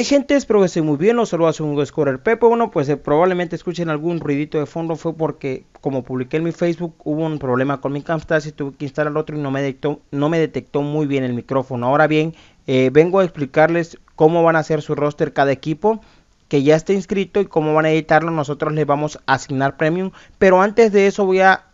Hay gente, espero que estén muy bien, los saludos hace un Scorer Pepe. Bueno, pues eh, probablemente escuchen algún ruidito de fondo, fue porque como publiqué en mi Facebook hubo un problema con mi Camtasia y tuve que instalar otro y no me detectó, no me detectó muy bien el micrófono. Ahora bien, eh, vengo a explicarles cómo van a hacer su roster cada equipo que ya está inscrito y cómo van a editarlo. Nosotros les vamos a asignar premium, pero antes de eso voy a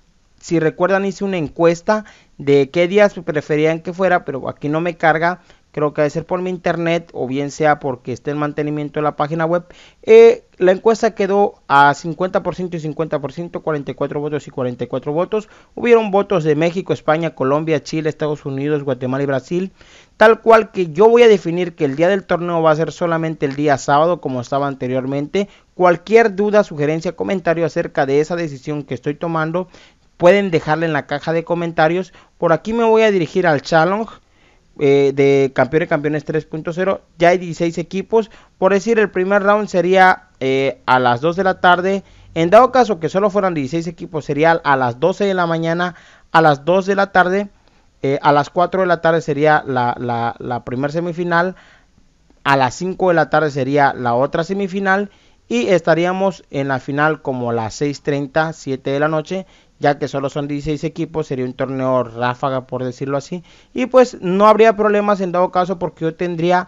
si recuerdan hice una encuesta de qué días preferían que fuera, pero aquí no me carga creo que debe ser por mi internet o bien sea porque esté en mantenimiento de la página web. Eh, la encuesta quedó a 50% y 50%, 44 votos y 44 votos. Hubieron votos de México, España, Colombia, Chile, Estados Unidos, Guatemala y Brasil. Tal cual que yo voy a definir que el día del torneo va a ser solamente el día sábado como estaba anteriormente. Cualquier duda, sugerencia, comentario acerca de esa decisión que estoy tomando, pueden dejarla en la caja de comentarios. Por aquí me voy a dirigir al challenge eh, de campeones campeones 3.0 ya hay 16 equipos por decir el primer round sería eh, a las 2 de la tarde en dado caso que solo fueran 16 equipos sería a las 12 de la mañana a las 2 de la tarde eh, a las 4 de la tarde sería la, la, primera semifinal a las 5 de la tarde sería la otra semifinal y estaríamos en la final como a las 6.30, 7 de la noche ya que solo son 16 equipos, sería un torneo ráfaga por decirlo así, y pues no habría problemas en dado caso porque yo tendría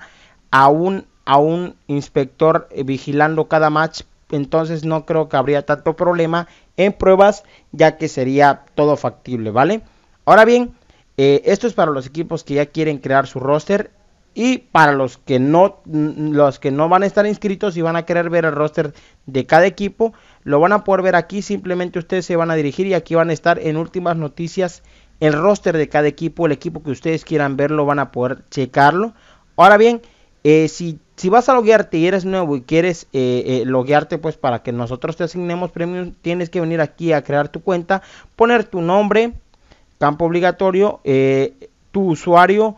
a un, a un inspector eh, vigilando cada match, entonces no creo que habría tanto problema en pruebas, ya que sería todo factible, ¿vale? Ahora bien, eh, esto es para los equipos que ya quieren crear su roster y para los que no, mm, los que no van a estar inscritos y van a querer ver el roster de cada equipo, lo van a poder ver aquí. Simplemente ustedes se van a dirigir y aquí van a estar en últimas noticias el roster de cada equipo. El equipo que ustedes quieran verlo van a poder checarlo. Ahora bien, eh, si, si, vas a loguearte y eres nuevo y quieres eh, eh, loguearte, pues para que nosotros te asignemos premios, tienes que venir aquí a crear tu cuenta, poner tu nombre, campo obligatorio, eh, tu usuario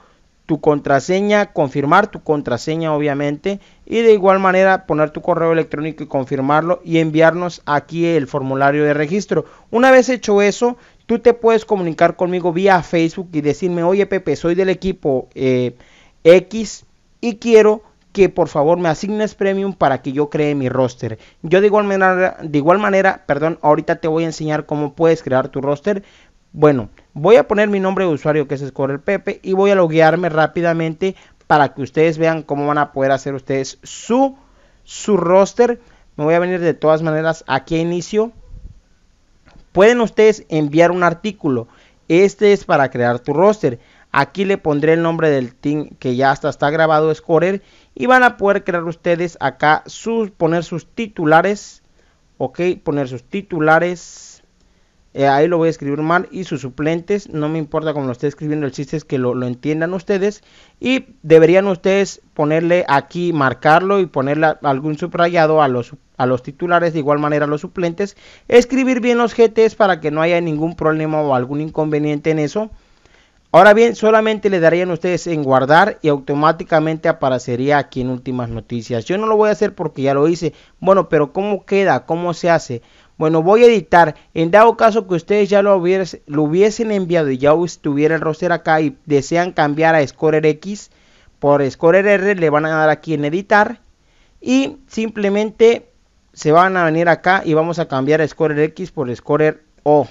tu contraseña, confirmar tu contraseña obviamente y de igual manera poner tu correo electrónico y confirmarlo y enviarnos aquí el formulario de registro. Una vez hecho eso, tú te puedes comunicar conmigo vía Facebook y decirme, oye Pepe, soy del equipo eh, X y quiero que por favor me asignes premium para que yo cree mi roster. Yo de igual manera, de igual manera, perdón, ahorita te voy a enseñar cómo puedes crear tu roster. Bueno, Voy a poner mi nombre de usuario que es Scorer Pepe y voy a loguearme rápidamente para que ustedes vean cómo van a poder hacer ustedes su, su roster. Me voy a venir de todas maneras aquí a inicio. Pueden ustedes enviar un artículo. Este es para crear tu roster. Aquí le pondré el nombre del team que ya hasta está grabado Scorer. Y van a poder crear ustedes acá sus, poner sus titulares. Ok, poner sus titulares eh, ahí lo voy a escribir mal y sus suplentes, no me importa cómo lo esté escribiendo, el chiste es que lo, entiendan ustedes y deberían ustedes ponerle aquí, marcarlo y ponerle algún subrayado a los, a los titulares, de igual manera a los suplentes, escribir bien los GTs para que no haya ningún problema o algún inconveniente en eso. Ahora bien, solamente le darían ustedes en guardar y automáticamente aparecería aquí en últimas noticias. Yo no lo voy a hacer porque ya lo hice. Bueno, pero ¿cómo queda? ¿Cómo se hace? Bueno, voy a editar. En dado caso que ustedes ya lo, hubiesen enviado y ya estuviera el roster acá y desean cambiar a Scorer X por Scorer R, le van a dar aquí en editar. Y simplemente se van a venir acá y vamos a cambiar a Scorer X por Scorer O.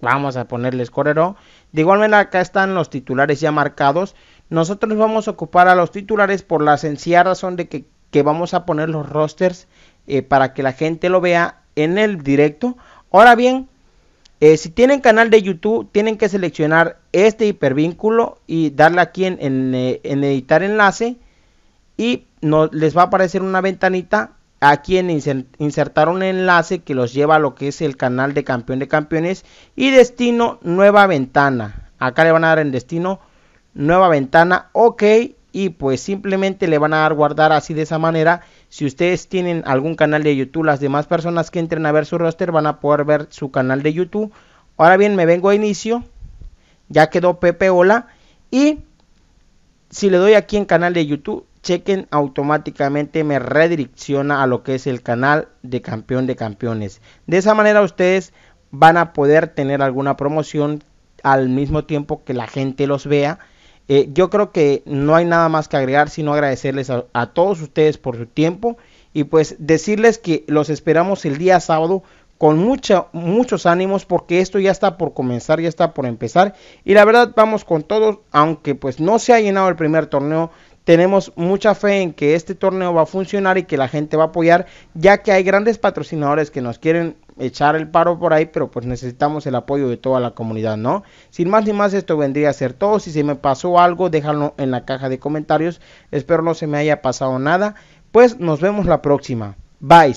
Vamos a ponerle Scorer O. De igual manera acá están los titulares ya marcados. Nosotros vamos a ocupar a los titulares por la sencilla razón de que, vamos a poner los rosters eh, para que la gente lo vea en el directo. Ahora bien, eh, si tienen canal de YouTube, tienen que seleccionar este hipervínculo y darle aquí en, en, eh, editar enlace y no, les va a aparecer una ventanita aquí en insertar un enlace que los lleva a lo que es el canal de campeón de campeones y destino nueva ventana acá le van a dar en destino nueva ventana ok y pues simplemente le van a dar guardar así de esa manera si ustedes tienen algún canal de YouTube, las demás personas que entren a ver su roster van a poder ver su canal de YouTube. Ahora bien, me vengo a inicio. Ya quedó Pepe Hola. Y si le doy aquí en canal de YouTube, chequen automáticamente me redirecciona a lo que es el canal de campeón de campeones. De esa manera ustedes van a poder tener alguna promoción al mismo tiempo que la gente los vea eh, yo creo que no hay nada más que agregar, sino agradecerles a, todos ustedes por su tiempo y pues decirles que los esperamos el día sábado con mucha, muchos ánimos porque esto ya está por comenzar, ya está por empezar. Y la verdad vamos con todos, aunque pues no se ha llenado el primer torneo, tenemos mucha fe en que este torneo va a funcionar y que la gente va a apoyar, ya que hay grandes patrocinadores que nos quieren echar el paro por ahí, pero pues necesitamos el apoyo de toda la comunidad, ¿no? Sin más ni más, esto vendría a ser todo. Si se me pasó algo, déjalo en la caja de comentarios. Espero no se me haya pasado nada. Pues nos vemos la próxima. Bye.